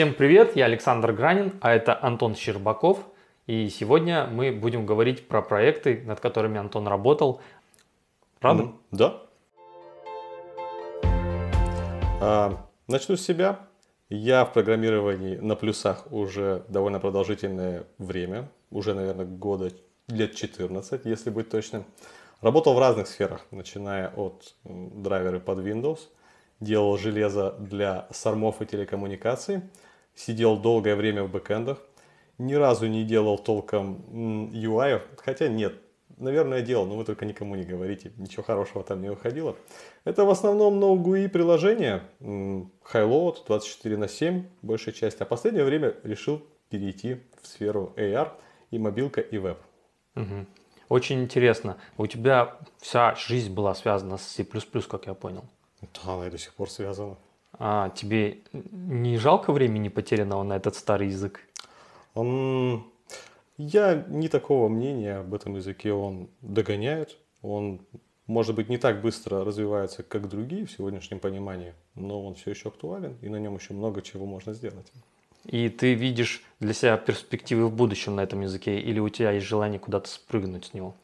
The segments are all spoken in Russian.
Всем привет, я Александр Гранин, а это Антон Щербаков. И сегодня мы будем говорить про проекты, над которыми Антон работал. Правда? Mm, да. А, начну с себя. Я в программировании на плюсах уже довольно продолжительное время, уже, наверное, года лет 14, если быть точным. Работал в разных сферах, начиная от драйверы под Windows, делал железо для сормов и телекоммуникаций – сидел долгое время в бэкэндах, ни разу не делал толком UI, хотя нет, наверное, делал, но вы только никому не говорите, ничего хорошего там не выходило. Это в основном NoGUI приложение, Highload 24 на 7, угу большая часть, а последнее время решил перейти в сферу AR и мобилка и веб. Угу. Очень интересно. У тебя вся жизнь была связана с C++, как я понял. Да, она и до сих пор связана. А тебе не жалко времени потерянного на этот старый язык? Он... Я не такого мнения об этом языке. Он догоняет, он, может быть, не так быстро развивается, как другие в сегодняшнем понимании, но он все еще актуален, и на нем еще много чего можно сделать. И ты видишь для себя перспективы в будущем на этом языке, или у тебя есть желание куда-то спрыгнуть с него?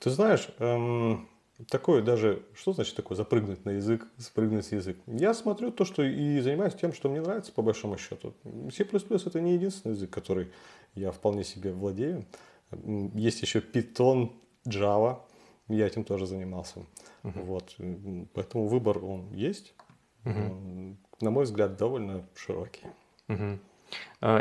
Ты знаешь, эм, такое даже, что значит такое запрыгнуть на язык, спрыгнуть с язык? Я смотрю то, что и занимаюсь тем, что мне нравится по большому счету. C++ это не единственный язык, который я вполне себе владею. Есть еще Python, Java, я этим тоже занимался. Угу. Вот, э, поэтому выбор он есть. Угу. На мой взгляд, довольно широкий. Угу.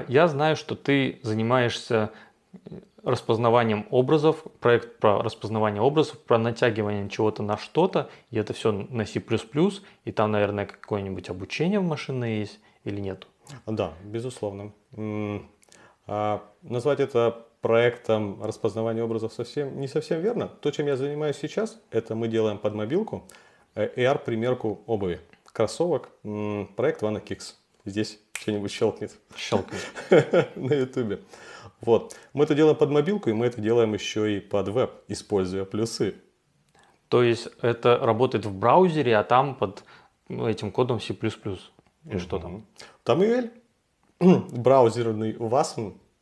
Я знаю, что ты занимаешься э, распознаванием образов, проект про распознавание образов, про натягивание чего-то на что-то, и это все на C++, и там, наверное, какое-нибудь обучение в машине есть или нет? Да, безусловно. А назвать это проектом распознавания образов совсем не совсем верно. То, чем я занимаюсь сейчас, это мы делаем под мобилку э, AR-примерку обуви, кроссовок, проект Вана Кикс. Здесь что-нибудь щелкнет. Щелкнет. На ютубе. Вот. Мы это делаем под мобилку, и мы это делаем еще и под веб, используя плюсы. То есть это работает в браузере, а там под ну, этим кодом C++. И угу. что там? Там UL, браузерный у вас,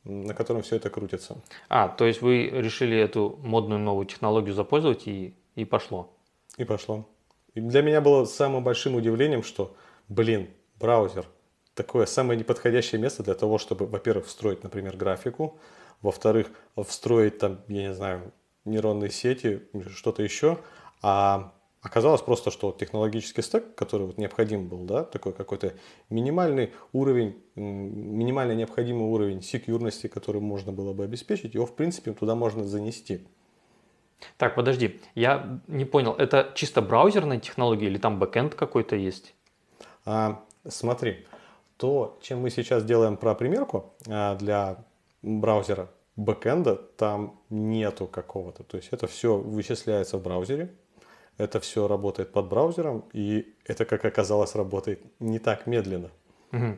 на котором все это крутится. А, то есть вы решили эту модную новую технологию запользовать и, и пошло. И пошло. И для меня было самым большим удивлением, что, блин, браузер – такое самое неподходящее место для того, чтобы, во-первых, встроить, например, графику, во-вторых, встроить там, я не знаю, нейронные сети, что-то еще, а Оказалось просто, что технологический стек, который вот необходим был, да, такой какой-то минимальный уровень, минимально необходимый уровень секьюрности, который можно было бы обеспечить, его в принципе туда можно занести. Так, подожди, я не понял, это чисто браузерная технология или там бэкенд какой-то есть? А, смотри, то, чем мы сейчас делаем про примерку а, для браузера бэкэнда, там нету какого-то. То есть это все вычисляется в браузере, это все работает под браузером, и это, как оказалось, работает не так медленно. Угу.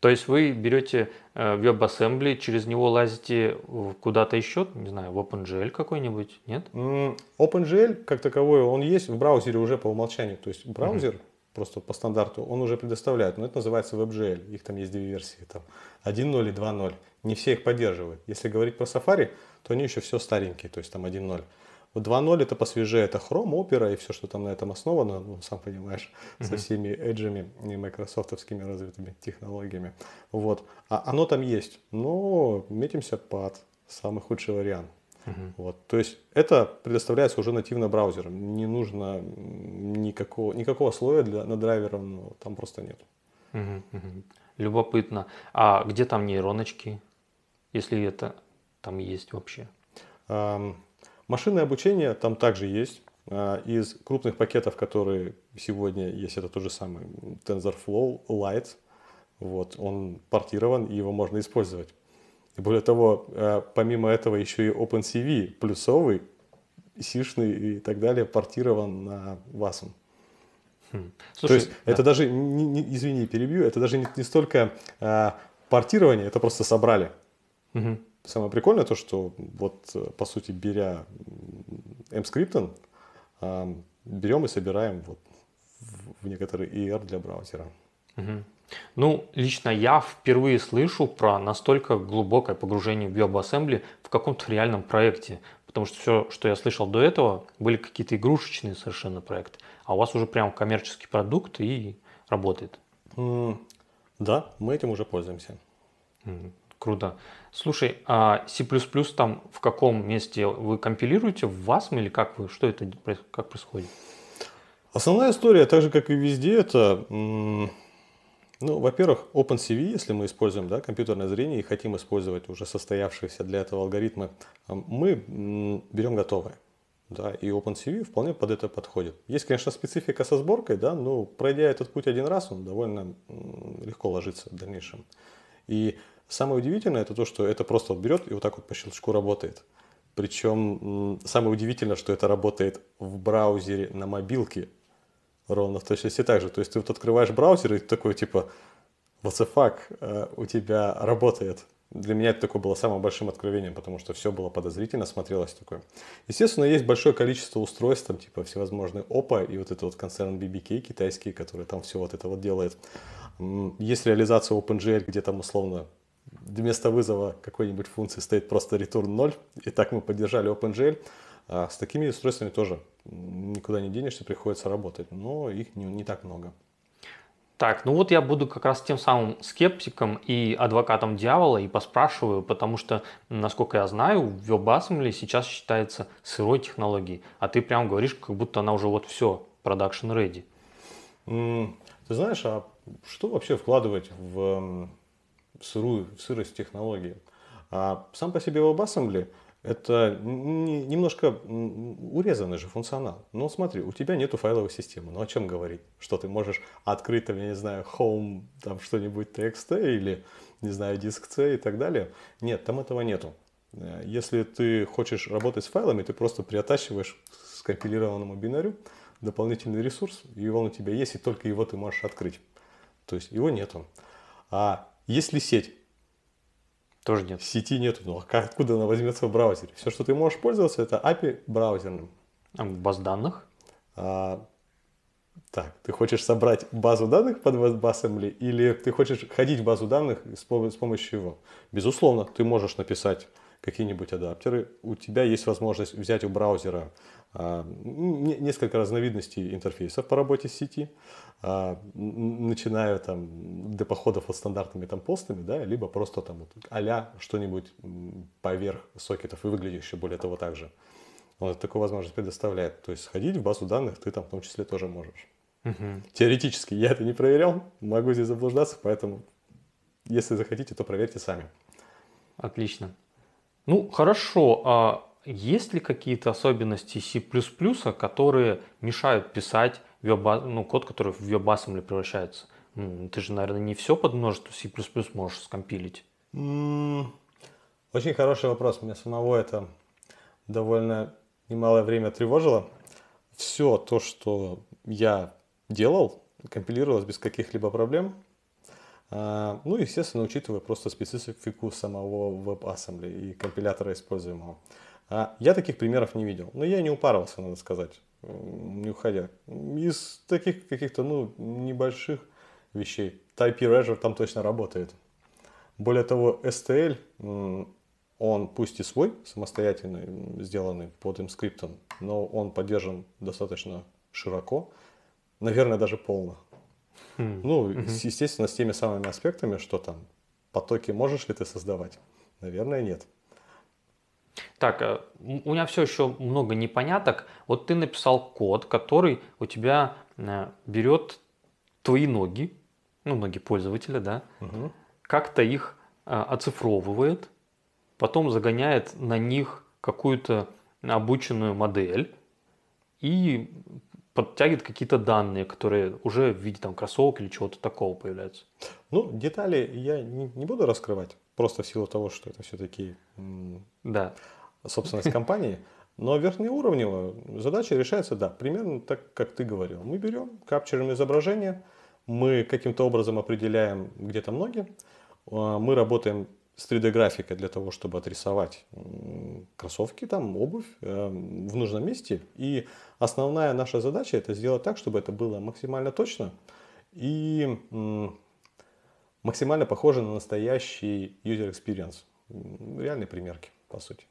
То есть вы берете э, WebAssembly, через него лазите куда-то еще, не знаю, в OpenGL какой-нибудь, нет? OpenGL, как таковой, он есть в браузере уже по умолчанию. То есть браузер угу просто по стандарту, он уже предоставляет, но это называется WebGL, их там есть две версии, там 1.0 и 2.0, не все их поддерживают. Если говорить про Safari, то они еще все старенькие, то есть там 1.0. Вот 2.0 это посвежее, это Chrome, Opera и все, что там на этом основано, ну, сам понимаешь, mm-hmm. со всеми эджами и майкрософтовскими развитыми технологиями. Вот. А оно там есть, но метимся под самый худший вариант. Угу. Вот. То есть это предоставляется уже нативно браузером. Не нужно никакого, никакого слоя для, на драйвером, ну, там просто нет. Угу, угу. Любопытно. А где там нейроночки, если это там есть вообще? Эм, машинное обучение там также есть. А, из крупных пакетов, которые сегодня есть, это тот же самый TensorFlow Lite. Вот, он портирован, и его можно использовать и более того, э, помимо этого еще и OpenCV плюсовый, сишный и так далее портирован на VASM. Слушай, хм. То есть да. это даже, не, не, извини, перебью, это даже не, не столько а, портирование, это просто собрали. Угу. Самое прикольное то, что вот э, по сути беря mscripton, а, берем и собираем вот в некоторый ER для браузера. Угу. Ну, лично я впервые слышу про настолько глубокое погружение в биоассембли в каком-то реальном проекте, потому что все, что я слышал до этого, были какие-то игрушечные совершенно проекты, а у вас уже прям коммерческий продукт и работает. Mm, да, мы этим уже пользуемся. Mm, круто. Слушай, а C++ там в каком месте вы компилируете в VASM или как вы, что это, как происходит? Основная история, так же как и везде, это ну, во-первых, OpenCV, если мы используем да, компьютерное зрение и хотим использовать уже состоявшиеся для этого алгоритмы, мы берем готовые. Да, и OpenCV вполне под это подходит. Есть, конечно, специфика со сборкой, да, но пройдя этот путь один раз, он довольно легко ложится в дальнейшем. И самое удивительное это то, что это просто вот берет и вот так вот по щелчку работает. Причем самое удивительное, что это работает в браузере на мобилке, Ровно в точности так же. То есть ты вот открываешь браузер и такой типа, what the fuck, э, у тебя работает. Для меня это такое было самым большим откровением, потому что все было подозрительно, смотрелось такое. Естественно, есть большое количество устройств, там типа всевозможные Oppo и вот этот вот концерн BBK китайский, который там все вот это вот делает. Есть реализация OpenGL, где там условно вместо вызова какой-нибудь функции стоит просто return 0. И так мы поддержали OpenGL. А с такими устройствами тоже никуда не денешься, приходится работать, но их не, не так много. Так, ну вот я буду как раз тем самым скептиком и адвокатом дьявола и поспрашиваю, потому что, насколько я знаю, в WebAssembly сейчас считается сырой технологией, а ты прям говоришь, как будто она уже вот все, production ready. ты знаешь, а что вообще вкладывать в, сырую, в сырость технологии? А сам по себе WebAssembly – это немножко урезанный же функционал. Ну, смотри, у тебя нету файловой системы. Ну, о чем говорить? Что ты можешь открыть, там, я не знаю, home, там, что-нибудь txt или, не знаю, диск C и так далее. Нет, там этого нету. Э, если ты хочешь работать с файлами, ты просто приотащиваешь к скомпилированному бинарю дополнительный ресурс, и он у тебя есть, и только его ты можешь открыть. То есть его нету. А если сеть, тоже нет. Сети нету. Ну, а как, откуда она возьмется в браузере? Все, что ты можешь пользоваться, это API браузерным. А баз данных? А, так, ты хочешь собрать базу данных под WebAssembly или ты хочешь ходить в базу данных с помощью его? Безусловно, ты можешь написать какие-нибудь адаптеры, у тебя есть возможность взять у браузера а, несколько разновидностей интерфейсов по работе с сети, а, начиная там до походов вот стандартными там постами, да, либо просто там вот а что-нибудь поверх сокетов и выглядящее более того также. Он такую возможность предоставляет. То есть сходить в базу данных ты там в том числе тоже можешь. Угу. Теоретически я это не проверял, могу здесь заблуждаться, поэтому если захотите, то проверьте сами. Отлично. Ну, хорошо, а есть ли какие-то особенности C++, которые мешают писать веб, ну, код, который в WebAssembly превращается? Ну, ты же, наверное, не все под множество C++ можешь скомпилить. Очень хороший вопрос. Меня самого это довольно немалое время тревожило. Все то, что я делал, компилировалось без каких-либо проблем. А, ну, естественно, учитывая просто специфику самого WebAssembly и компилятора используемого. А, я таких примеров не видел, но я не упарывался, надо сказать, не уходя. Из таких каких-то, ну, небольших вещей Type Erasure там точно работает. Более того, STL, он пусть и свой, самостоятельный, сделанный под им скриптом, но он поддержан достаточно широко, наверное, даже полно. Хм. Ну, mm естественно, с теми самыми аспектами, что там, потоки можешь ли ты создавать? Наверное, нет. Так, э, у меня все еще много непоняток. Вот ты написал код, который у тебя э, берет твои ноги, ну, ноги пользователя, да, угу. как-то их э, оцифровывает, потом загоняет на них какую-то обученную модель и подтягивает какие-то данные, которые уже в виде там кроссовок или чего-то такого появляются. Ну, детали я не, не буду раскрывать, просто в силу того, что это все-таки да. собственность компании. Но верхнеуровнево задача решается, да, примерно так, как ты говорил. Мы берем, капчерим изображение, мы каким-то образом определяем где там ноги, а, мы работаем с 3D-графикой для того, чтобы отрисовать кроссовки, там, обувь э, в нужном месте. И основная наша задача это сделать так, чтобы это было максимально точно и э, максимально похоже на настоящий user experience. Реальные примерки, по сути.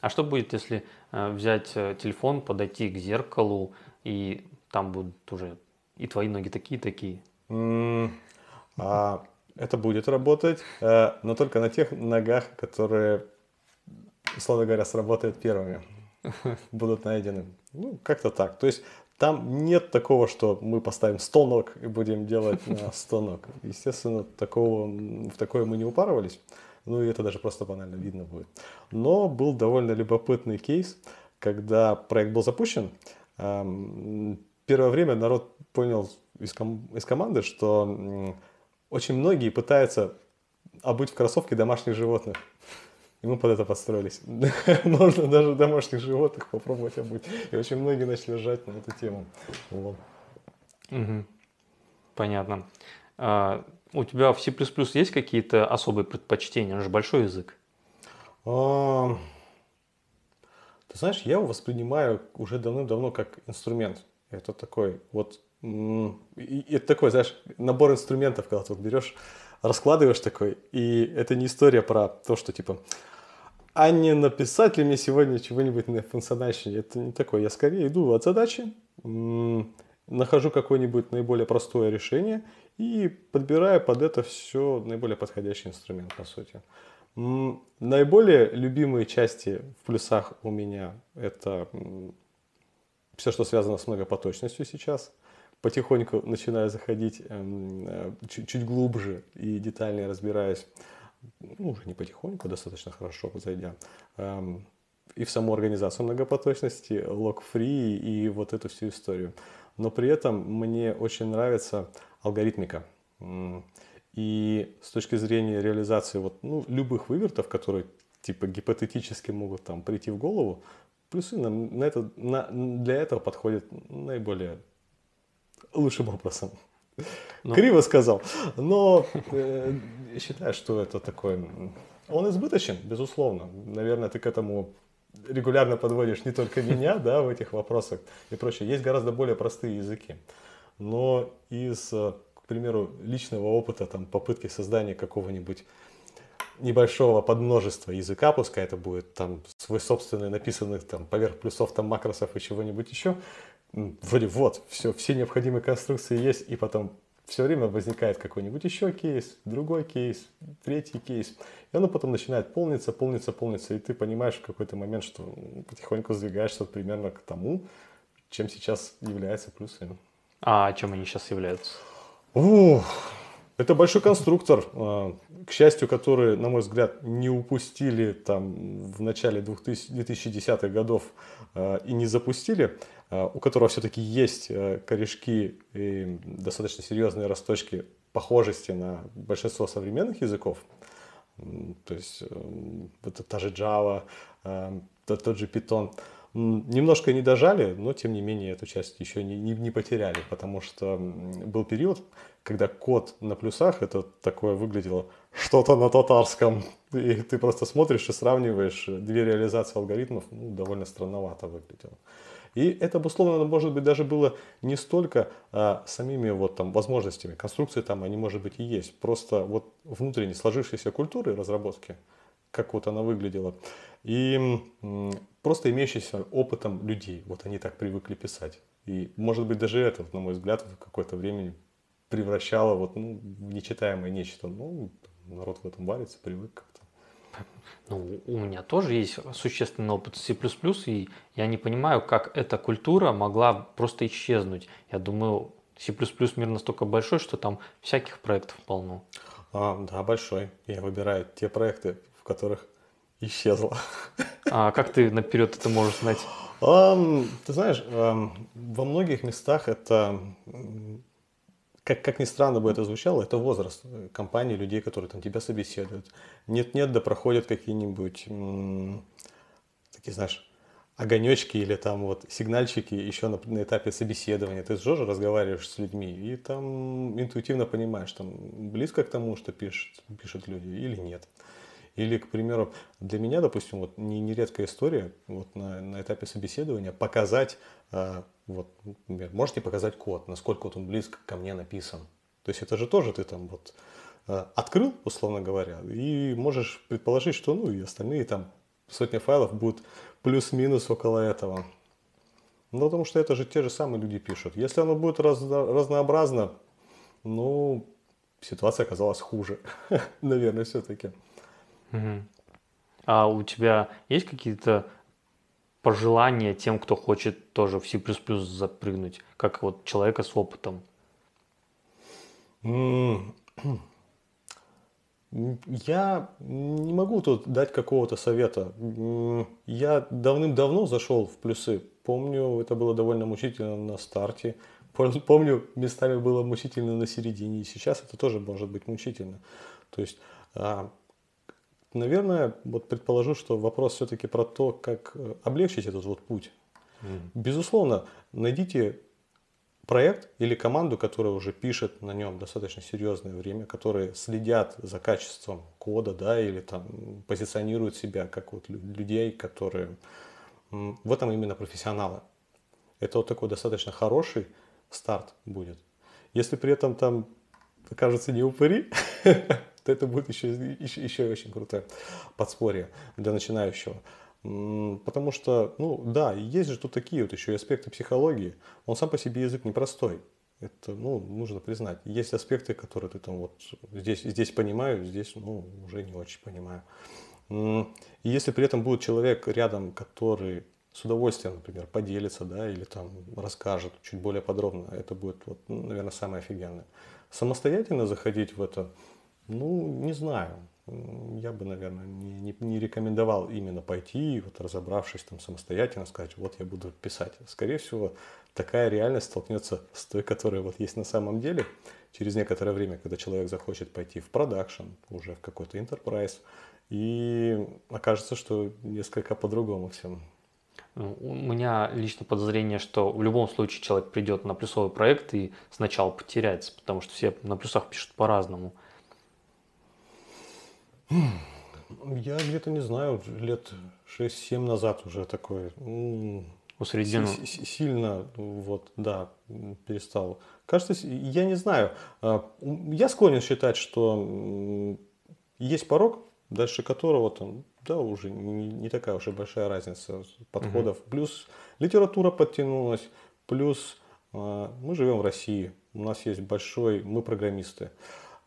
А что будет, если э, взять э, телефон, подойти к зеркалу, и там будут уже и твои ноги такие-такие? А это будет работать, э, но только на тех ногах, которые, условно говоря, сработают первыми, будут найдены. Ну, как-то так. То есть там нет такого, что мы поставим 100 ног и будем делать на 100 ног. Естественно, такого, в такое мы не упарывались. Ну и это даже просто банально видно будет. Но был довольно любопытный кейс, когда проект был запущен. Первое время народ понял из, ком- из команды, что очень многие пытаются обуть в кроссовки домашних животных. И мы под это подстроились. Можно даже домашних животных попробовать обуть. И очень многие начали жать на эту тему. Вот. Угу. Понятно. А, у тебя в C++ есть какие-то особые предпочтения? Он же большой язык. А, ты знаешь, я его воспринимаю уже давным-давно как инструмент. Это такой вот и это такой, знаешь, набор инструментов, когда ты вот берешь, раскладываешь такой, и это не история про то, что типа, а не написать ли мне сегодня чего-нибудь на функциональщине? Это не такое. Я скорее иду от задачи, нахожу какое-нибудь наиболее простое решение и подбираю под это все наиболее подходящий инструмент, по сути. Наиболее любимые части в плюсах у меня это все, что связано с многопоточностью сейчас – потихоньку начинаю заходить эм, э, чуть, чуть глубже и детальнее разбираюсь, ну, уже не потихоньку, достаточно хорошо зайдя, эм, и в саму организацию многопоточности, лог-фри и вот эту всю историю. Но при этом мне очень нравится алгоритмика. И с точки зрения реализации вот, ну, любых вывертов, которые типа гипотетически могут там прийти в голову, плюсы на, на это, на, для этого подходит наиболее лучшим образом. Но... Ну. Криво сказал. Но э, считаю, что это такой... Он избыточен, безусловно. Наверное, ты к этому регулярно подводишь не только меня, да, в этих вопросах и прочее. Есть гораздо более простые языки. Но из, э, к примеру, личного опыта, там, попытки создания какого-нибудь небольшого подмножества языка, пускай это будет там свой собственный написанный там поверх плюсов там макросов и чего-нибудь еще, вроде вот, все, все необходимые конструкции есть, и потом все время возникает какой-нибудь еще кейс, другой кейс, третий кейс. И оно потом начинает полниться, полниться, полниться, и ты понимаешь в какой-то момент, что потихоньку сдвигаешься примерно к тому, чем сейчас является плюсами. А чем они сейчас являются? Ух, это большой конструктор, а, к счастью, который, на мой взгляд, не упустили там в начале 2000, 2010-х годов а, и не запустили. Э, у которого все-таки есть э, корешки и достаточно серьезные росточки похожести на большинство современных языков, то есть э, это та же Java, тот же Python, немножко не дожали, но тем не менее эту часть еще не, не, не потеряли, потому что был период, когда код на плюсах, это такое выглядело что-то на татарском, и ты просто смотришь и сравниваешь две реализации алгоритмов, ну, довольно странновато выглядело. И это обусловлено, может быть, даже было не столько а, самими вот там возможностями. Конструкции там, они, может быть, и есть. Просто вот внутренне сложившейся культуры разработки, как вот она выглядела, и м, просто имеющийся опытом людей. Вот они так привыкли писать. И, может быть, даже это, на мой взгляд, в какое-то время превращало вот, ну, в нечитаемое нечто. Ну, народ в этом варится, привык ну, у меня тоже есть существенный опыт C++, и я не понимаю, как эта культура могла просто исчезнуть. Я думаю, C++ мир настолько большой, что там всяких проектов полно. А, да, большой. Я выбираю те проекты, в которых исчезла. А как ты наперед это можешь знать? Um, ты знаешь, um, во многих местах это как, как ни странно бы это звучало, это возраст э, компании, людей, которые там тебя собеседуют. Нет-нет, да проходят какие-нибудь, такие, знаешь, огонечки или там вот сигнальчики еще на, на этапе собеседования. Ты же разговариваешь с людьми и там интуитивно понимаешь, там близко к тому, что пишут пишут люди или нет. Mm или, к примеру, для меня, допустим, вот не, нередкая история вот на, на этапе собеседования показать, э, вот, например, можете показать код, насколько вот он близко ко мне написан. То есть это же тоже ты там вот э, открыл, условно говоря, и можешь предположить, что ну и остальные там сотни файлов будут плюс-минус около этого. Ну, потому что это же те же самые люди пишут. Если оно будет раз, разнообразно, ну, ситуация оказалась хуже, наверное, все-таки. Угу. А у тебя есть какие-то пожелания тем, кто хочет тоже в C++ запрыгнуть, как вот человека с опытом? Я не могу тут дать какого-то совета. Я давным-давно зашел в плюсы. Помню, это было довольно мучительно на старте. Помню, местами было мучительно на середине. И сейчас это тоже может быть мучительно. То есть а, Наверное, вот предположу, что вопрос все-таки про то, как э, облегчить этот вот путь. Mm. Безусловно, найдите проект или команду, которая уже пишет на нем достаточно серьезное время, которые следят за качеством кода, да, или там позиционируют себя как вот людей, которые в этом именно профессионалы. Это вот такой достаточно хороший старт будет. Если при этом там окажется не упыри, то это будет еще, еще, еще очень крутое подспорье для начинающего. Потому что, ну да, есть же тут такие вот еще аспекты психологии. Он сам по себе язык непростой. Это, ну, нужно признать. Есть аспекты, которые ты там вот здесь, здесь понимаю, здесь, ну, уже не очень понимаю. И если при этом будет человек рядом, который с удовольствием, например, поделится, да, или там расскажет чуть более подробно, это будет, вот, ну, наверное, самое офигенное. Самостоятельно заходить в это, ну, не знаю. Я бы, наверное, не, не, не рекомендовал именно пойти, вот разобравшись там самостоятельно, сказать, вот я буду писать. Скорее всего, такая реальность столкнется с той, которая вот есть на самом деле. Через некоторое время, когда человек захочет пойти в продакшн, уже в какой-то enterprise, и окажется, что несколько по-другому всем. Э, у меня лично подозрение, что в любом случае человек придет на плюсовый проект и сначала потеряется, потому что все на плюсах пишут по-разному. Я где-то, не знаю, лет 6-7 назад уже такой... У Средину. Сильно, вот, да, перестал. Кажется, я не знаю. А, я склонен считать, что есть порог, дальше которого там, да, уже не, не такая уже большая разница подходов. Угу. Плюс литература подтянулась, плюс а, мы живем в России, у нас есть большой, мы программисты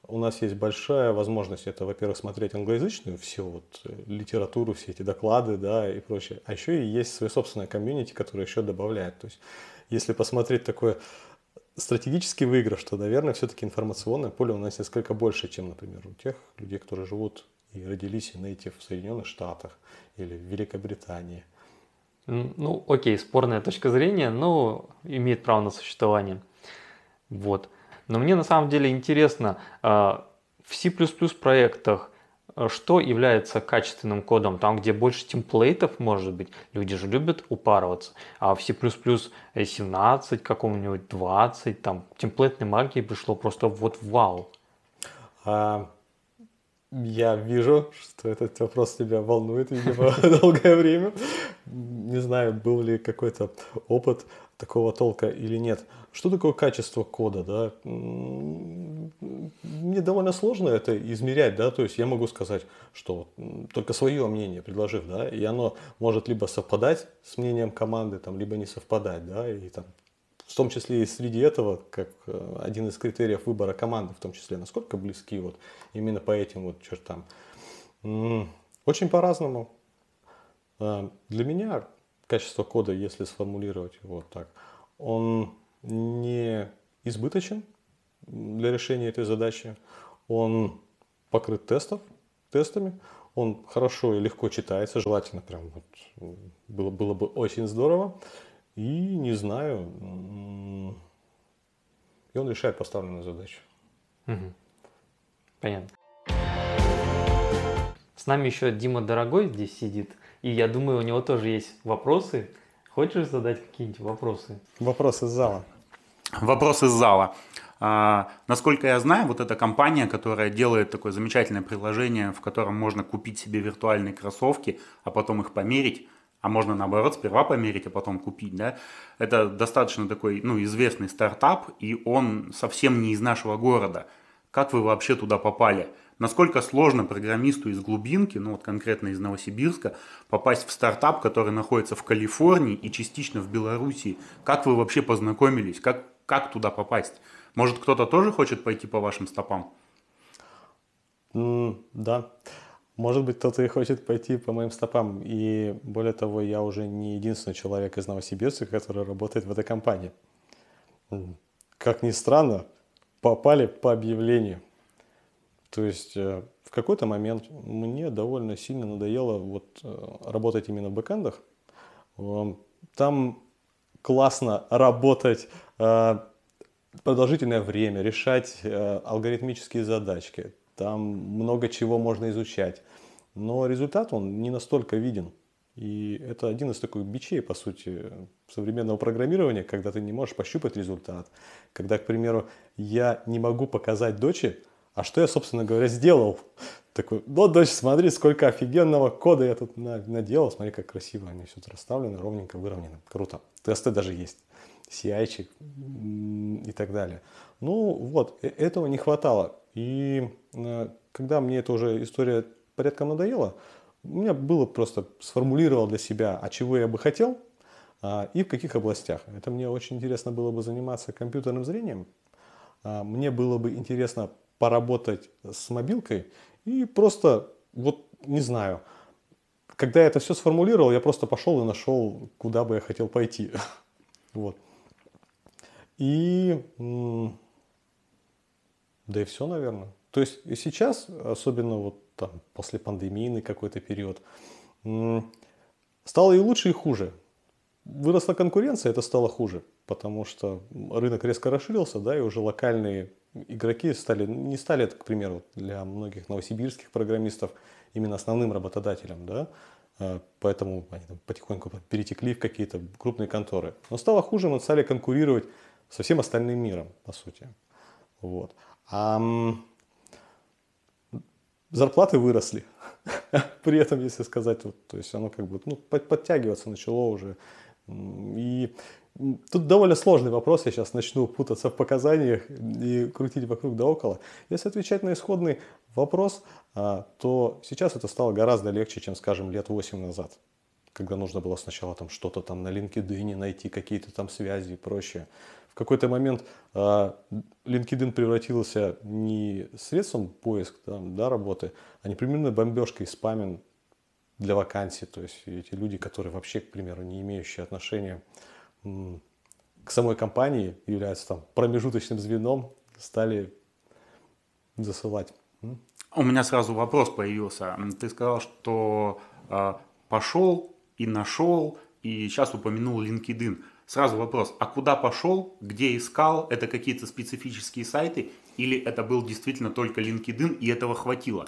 у нас есть большая возможность это, во-первых, смотреть англоязычную всю вот э, литературу, все эти доклады, да, и прочее. А еще и есть свое собственное комьюнити, которое еще добавляет. То есть, если посмотреть такое стратегический выигрыш, что, наверное, все-таки информационное поле у нас несколько больше, чем, например, у тех людей, которые живут и родились и этих в Соединенных Штатах или в Великобритании. Ну, окей, спорная точка зрения, но имеет право на существование. Вот. Но мне на самом деле интересно, а, в C++ проектах а, что является качественным кодом, там, где больше темплейтов, может быть, люди же любят упарываться, а в C++ 17, э, какому-нибудь 20, там, темплейтной магии пришло просто вот вау. А, я вижу, что этот вопрос тебя волнует, видимо, долгое время. Не знаю, был ли какой-то опыт такого толка или нет. Что такое качество кода? Да? Мне довольно сложно это измерять, да, то есть я могу сказать, что только свое мнение предложив, да, и оно может либо совпадать с мнением команды, там, либо не совпадать, да, и там в том числе и среди этого, как э, один из критериев выбора команды, в том числе, насколько близки вот именно по этим вот чертам. Очень по-разному. Э, для меня качество кода, если сформулировать его так, он не избыточен для решения этой задачи, он покрыт тестов, тестами, он хорошо и легко читается, желательно прям вот, было, было бы очень здорово. И не знаю, и он решает поставленную задачу. Угу. Понятно. С нами еще Дима Дорогой здесь сидит. И я думаю, у него тоже есть вопросы. Хочешь задать какие-нибудь вопросы? Вопросы из зала. Вопросы из зала. А, насколько я знаю, вот эта компания, которая делает такое замечательное приложение, в котором можно купить себе виртуальные кроссовки, а потом их померить, а можно наоборот сперва померить, а потом купить, да, это достаточно такой, ну, известный стартап, и он совсем не из нашего города. Как вы вообще туда попали? насколько сложно программисту из глубинки, ну вот конкретно из Новосибирска, попасть в стартап, который находится в Калифорнии и частично в Белоруссии? Как вы вообще познакомились? Как, как туда попасть? Может, кто-то тоже хочет пойти по вашим стопам? Mm, да. Может быть, кто-то и хочет пойти по моим стопам. И более того, я уже не единственный человек из Новосибирска, который работает в этой компании. Как ни странно, попали по объявлению. То есть э, в какой-то момент мне довольно сильно надоело вот э, работать именно в бэкэндах. Эм, там классно работать э, продолжительное время, решать алгоритмические задачки. Там много чего можно изучать. Но результат он не настолько виден. И это один из таких бичей, по сути, современного программирования, когда ты не можешь пощупать результат. Когда, к примеру, я не могу показать дочери, а что я, собственно говоря, сделал? Такой, ну, дочь, смотри, сколько офигенного кода я тут наделал. Смотри, как красиво они все расставлены, ровненько выровнены, Круто. Тесты даже есть. ci и так далее. Ну, вот, э, этого не хватало. И э, когда мне эта уже история порядком надоела, у меня было просто сформулировал для себя, а чего я бы хотел а, и в каких областях. Это мне очень интересно было бы заниматься компьютерным зрением. А, мне было бы интересно поработать с мобилкой и просто, вот не знаю, когда я это все сформулировал, я просто пошел и нашел, куда бы я хотел пойти. Вот. И да и все, наверное. То есть и сейчас, особенно вот там после пандемийный какой-то период, стало и лучше, и хуже. Выросла конкуренция, это стало хуже, потому что рынок резко расширился, да, и уже локальные игроки стали, не стали, к примеру, для многих новосибирских программистов именно основным работодателем, да, а, поэтому они там потихоньку перетекли в какие-то крупные конторы. Но стало хуже, мы стали конкурировать со всем остальным миром, по сути. Вот. А зарплаты выросли. При этом, если сказать, вот, то есть оно как бы ну, подтягиваться начало уже и Тут довольно сложный вопрос, я сейчас начну путаться в показаниях и крутить вокруг да около. Если отвечать на исходный вопрос, а, то сейчас это стало гораздо легче, чем, скажем, лет 8 назад, когда нужно было сначала там что-то там на LinkedIn найти, какие-то там связи и прочее. В какой-то момент а, LinkedIn превратился не средством поиска, да, работы, а непременно бомбежкой спамин для вакансий, то есть эти люди, которые вообще, к примеру, не имеющие отношения к самой компании, являются там промежуточным звеном, стали засылать. У меня сразу вопрос появился. Ты сказал, что э, пошел и нашел, и сейчас упомянул LinkedIn. Сразу вопрос, а куда пошел, где искал, это какие-то специфические сайты или это был действительно только LinkedIn и этого хватило?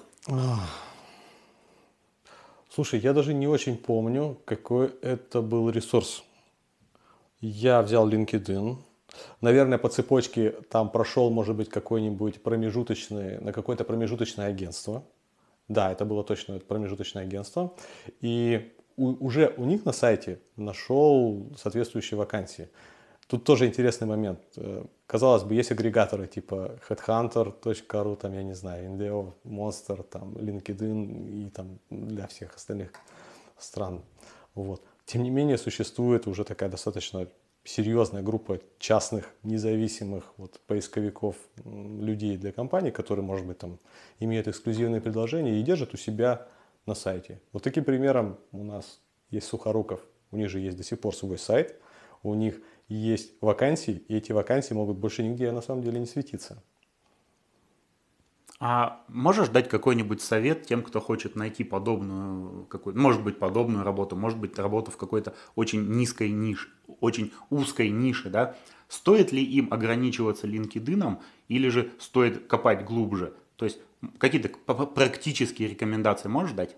Слушай, я даже не очень помню, какой это был ресурс. Я взял LinkedIn. Наверное, по цепочке там прошел, может быть, какое нибудь промежуточное, на какое-то промежуточное агентство. Да, это было точно промежуточное агентство. И у, уже у них на сайте нашел соответствующие вакансии. Тут тоже интересный момент. Э, казалось бы, есть агрегаторы типа headhunter.ru, там, я не знаю, NDO, Monster, там, LinkedIn и там для всех остальных стран. Вот. Тем не менее, существует уже такая достаточно серьезная группа частных, независимых вот, поисковиков, людей для компаний, которые, может быть, там, имеют эксклюзивные предложения и держат у себя на сайте. Вот таким примером у нас есть Сухоруков. У них же есть до сих пор свой сайт. У них есть вакансии, и эти вакансии могут больше нигде на самом деле не светиться. А можешь дать какой-нибудь совет тем, кто хочет найти подобную, какой, может быть, подобную работу, может быть, работу в какой-то очень низкой нише, очень узкой нише, да? Стоит ли им ограничиваться LinkedIn или же стоит копать глубже? То есть какие-то практические рекомендации можешь дать?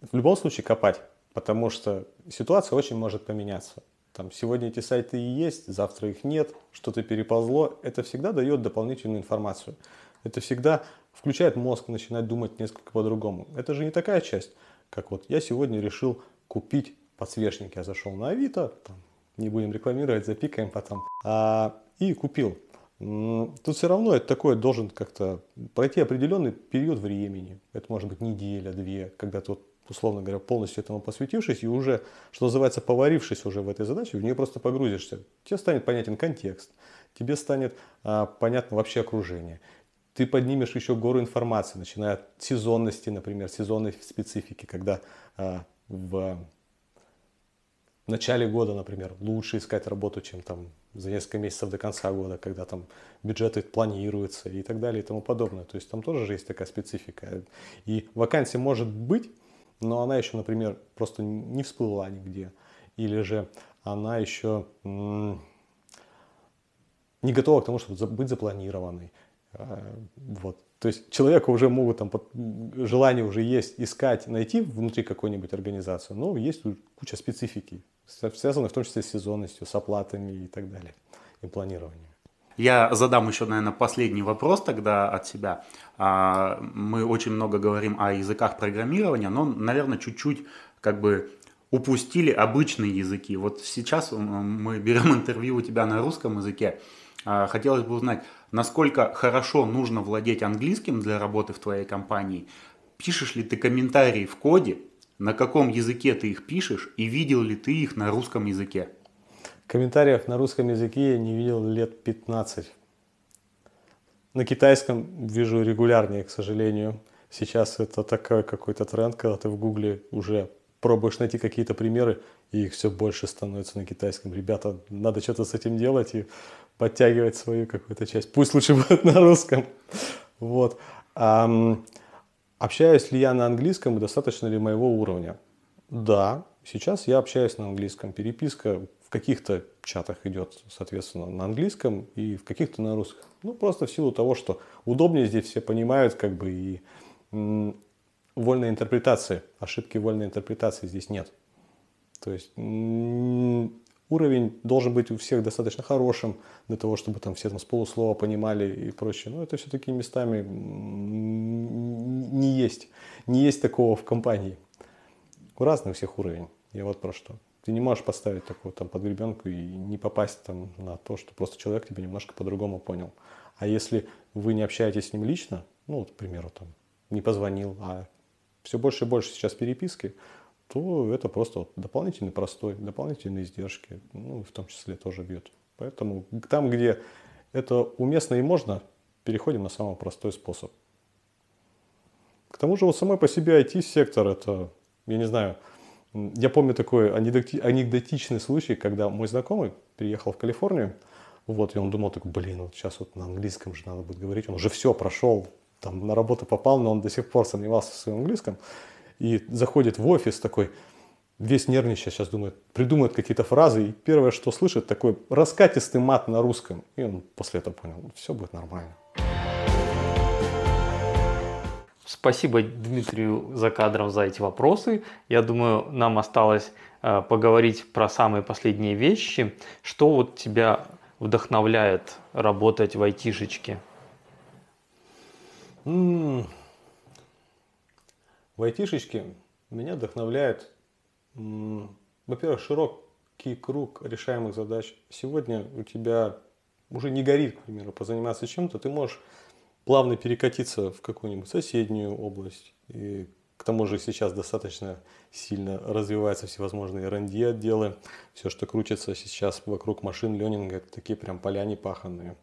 В любом случае копать, потому что ситуация очень может поменяться. Там сегодня эти сайты и есть, завтра их нет, что-то переползло. Это всегда дает дополнительную информацию. Это всегда включает мозг начинать думать несколько по-другому. Это же не такая часть, как вот я сегодня решил купить подсвечник. Я зашел на Авито, там, не будем рекламировать, запикаем потом, а, и купил. Тут все равно это такое должен как-то пройти определенный период времени. Это может быть неделя, две, когда ты вот условно говоря, полностью этому посвятившись и уже, что называется, поварившись уже в этой задаче, в нее просто погрузишься. Тебе станет понятен контекст, тебе станет а, понятно вообще окружение. Ты поднимешь еще гору информации, начиная от сезонности, например, сезонной специфики, когда а, в в начале года, например, лучше искать работу, чем там за несколько месяцев до конца года, когда там бюджеты планируются и так далее и тому подобное. То есть там тоже же есть такая специфика. И вакансия может быть, но она еще, например, просто не всплыла нигде, или же она еще не готова к тому, чтобы быть запланированной. Э, вот. То есть человека уже могут там желание уже есть искать, найти внутри какой-нибудь организацию. но есть куча специфики, связанных в том числе с сезонностью, с оплатами и так далее, и планированием. Я задам еще, наверное, последний вопрос тогда от себя. А, мы очень много говорим о языках программирования, но, наверное, чуть-чуть как бы упустили обычные языки. Вот сейчас мы берем интервью у тебя на русском языке. А, хотелось бы узнать, насколько хорошо нужно владеть английским для работы в твоей компании. Пишешь ли ты комментарии в коде, на каком языке ты их пишешь и видел ли ты их на русском языке? Комментариев на русском языке я не видел лет 15. На китайском вижу регулярнее, к сожалению. Сейчас это такой какой-то тренд, когда ты в гугле уже пробуешь найти какие-то примеры, и их все больше становится на китайском. Ребята, надо что-то с этим делать и подтягивать свою какую-то часть. Пусть лучше будет на русском. Вот. общаюсь ли я на английском и достаточно ли моего уровня? Да, сейчас я общаюсь на английском. Переписка в каких-то чатах идет, соответственно, на английском и в каких-то на русском. Ну, просто в силу того, что удобнее здесь все понимают, как бы и вольной интерпретации, ошибки вольной интерпретации здесь нет. То есть уровень должен быть у всех достаточно хорошим для того, чтобы там все там с полуслова понимали и прочее. Но это все-таки местами не есть. Не есть такого в компании. У разных всех уровень. Я вот про что. Ты не можешь поставить такого там под гребенку и не попасть там на то, что просто человек тебя немножко по-другому понял. А если вы не общаетесь с ним лично, ну, вот, к примеру, там, не позвонил, а все больше и больше сейчас переписки, то это просто вот дополнительный простой, дополнительные издержки, ну, в том числе тоже бьет, Поэтому там, где это уместно и можно, переходим на самый простой способ. К тому же вот самой по себе IT-сектор, это, я не знаю, я помню такой анекдотичный случай, когда мой знакомый приехал в Калифорнию, вот, и он думал такой, блин, вот сейчас вот на английском же надо будет говорить, он уже все прошел, там на работу попал, но он до сих пор сомневался в своем английском, и заходит в офис такой, весь нервничает, сейчас думает, придумает какие-то фразы, и первое, что слышит, такой раскатистый мат на русском, и он после этого понял, все будет нормально. Спасибо Дмитрию за кадром за эти вопросы. Я думаю, нам осталось э, поговорить про самые последние вещи. Что вот тебя вдохновляет работать в айтишечке? В айтишечке меня вдохновляет, во-первых, широкий круг решаемых задач. Сегодня у тебя уже не горит, к примеру, позаниматься чем-то, ты можешь плавно перекатиться в какую-нибудь соседнюю область. И к тому же сейчас достаточно сильно развиваются всевозможные R&D отделы. Все, что крутится сейчас вокруг машин ленинга, такие прям поля непаханные.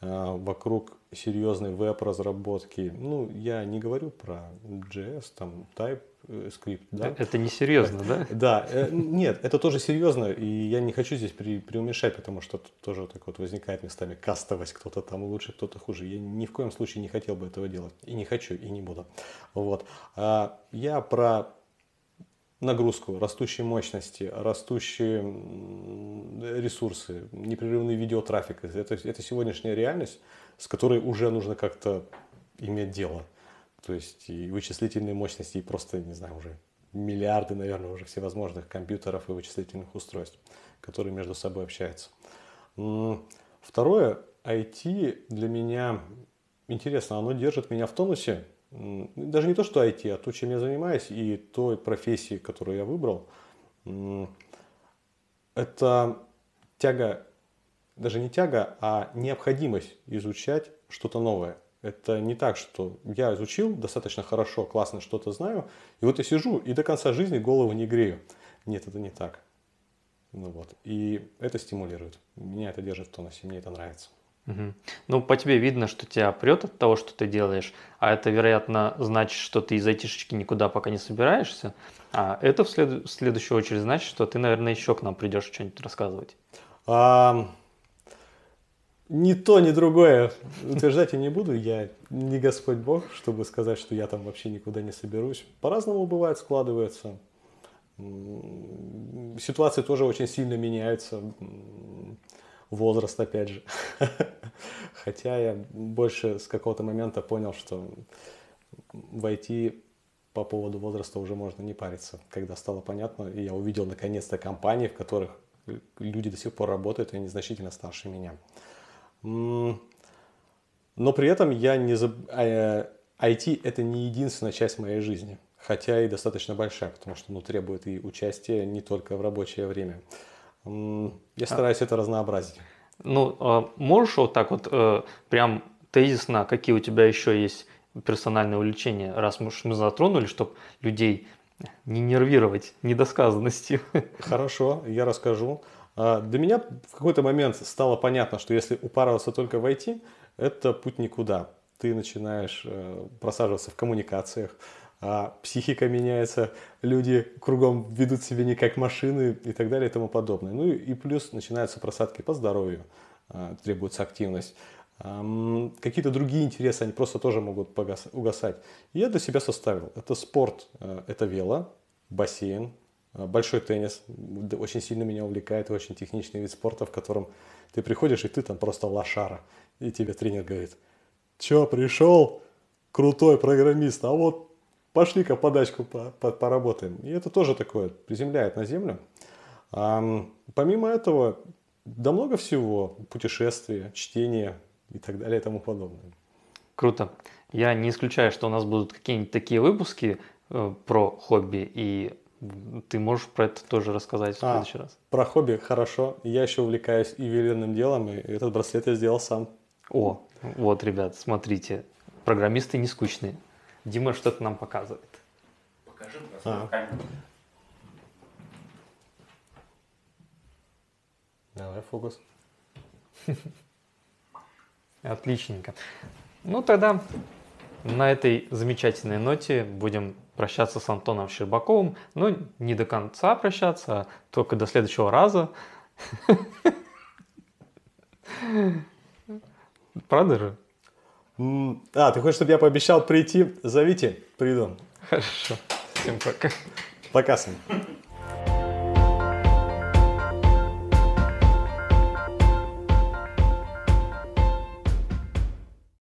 А, вокруг серьезной веб-разработки. Ну, я не говорю про JS, там, Type, Э, скрипт. Да? Э, это не серьезно, да? Э, да, нет, это тоже серьезно, и я не хочу здесь преуменьшать, потому что тоже так вот возникает местами кастовость, кто-то там лучше, кто-то хуже. Я ни в коем случае не хотел бы этого делать, и не хочу, и не буду. Вот. А я про нагрузку, растущие мощности, растущие ресурсы, непрерывный видеотрафик. Это, это сегодняшняя реальность, с которой уже нужно как-то иметь дело. То есть и вычислительные мощности, и просто, не знаю, уже миллиарды, наверное, уже всевозможных компьютеров и вычислительных устройств, которые между собой общаются. Второе, IT для меня интересно, оно держит меня в тонусе. Даже не то, что IT, а то, чем я занимаюсь, и той профессии, которую я выбрал. Это тяга, даже не тяга, а необходимость изучать что-то новое. Это не так, что я изучил достаточно хорошо, классно что-то знаю, и вот я сижу и до конца жизни голову не грею. Нет, это не так. Ну вот. И это стимулирует. Меня это держит в тонусе, мне это нравится. Угу. Ну, по тебе видно, что тебя прет от того, что ты делаешь, а это, вероятно, значит, что ты из айтишечки никуда пока не собираешься, а это в, след... в следующую очередь значит, что ты, наверное, еще к нам придешь что-нибудь рассказывать. А, ни то, ни другое утверждать я не буду. Я не Господь Бог, чтобы сказать, что я там вообще никуда не соберусь. По-разному бывает, складывается. Ситуации тоже очень сильно меняются. Возраст, опять же. Хотя я больше с какого-то момента понял, что войти по поводу возраста уже можно не париться. Когда стало понятно, и я увидел наконец-то компании, в которых э, люди до сих пор работают, и они значительно старше меня. Но при этом я не заб... IT а, э, это не единственная часть моей жизни, хотя и достаточно большая, потому что ну, требует и участия не только в рабочее время. Я а стараюсь а... это разнообразить. Ну, а можешь вот так вот э, прям тезисно, какие у тебя еще есть персональные увлечения, раз мы, мы затронули, чтобы людей не нервировать недосказанностью. Хорошо, я расскажу. А, для меня в какой-то момент стало понятно, что если упарываться только в IT, это путь никуда. Ты начинаешь э, просаживаться в коммуникациях, а психика меняется, люди кругом ведут себя не как машины и так далее и тому подобное. Ну и плюс начинаются просадки по здоровью, а, требуется активность. Какие-то другие интересы, они просто тоже могут погас, угасать. я для себя составил. Это спорт, э, это вело, бассейн, а, большой теннис очень сильно меня увлекает, очень техничный вид спорта, в котором ты приходишь, и ты там просто лошара. И тебе тренер говорит, чё, пришел, крутой программист, а вот пошли-ка подачку по по поработаем. И это тоже такое, приземляет на землю. А, помимо этого, да много всего, путешествия, чтение и так далее и тому подобное. Круто. Я не исключаю, что у нас будут какие-нибудь такие выпуски э, про хобби и ты можешь про это тоже рассказать в а, следующий а, раз. Про хобби хорошо. Я еще увлекаюсь ювелирным делом, и этот браслет я сделал сам. О, вот, ребят, смотрите. Программисты не скучные. Дима что-то нам показывает. Покажи браслет а. камеру. Давай фокус. Отличненько. Ну тогда на этой замечательной ноте будем прощаться с Антоном Щербаковым, но не до конца прощаться, а только до следующего раза. Правда же? А, ты хочешь, чтобы я пообещал прийти? Зовите, приду. Хорошо. Всем пока. Пока, Сань.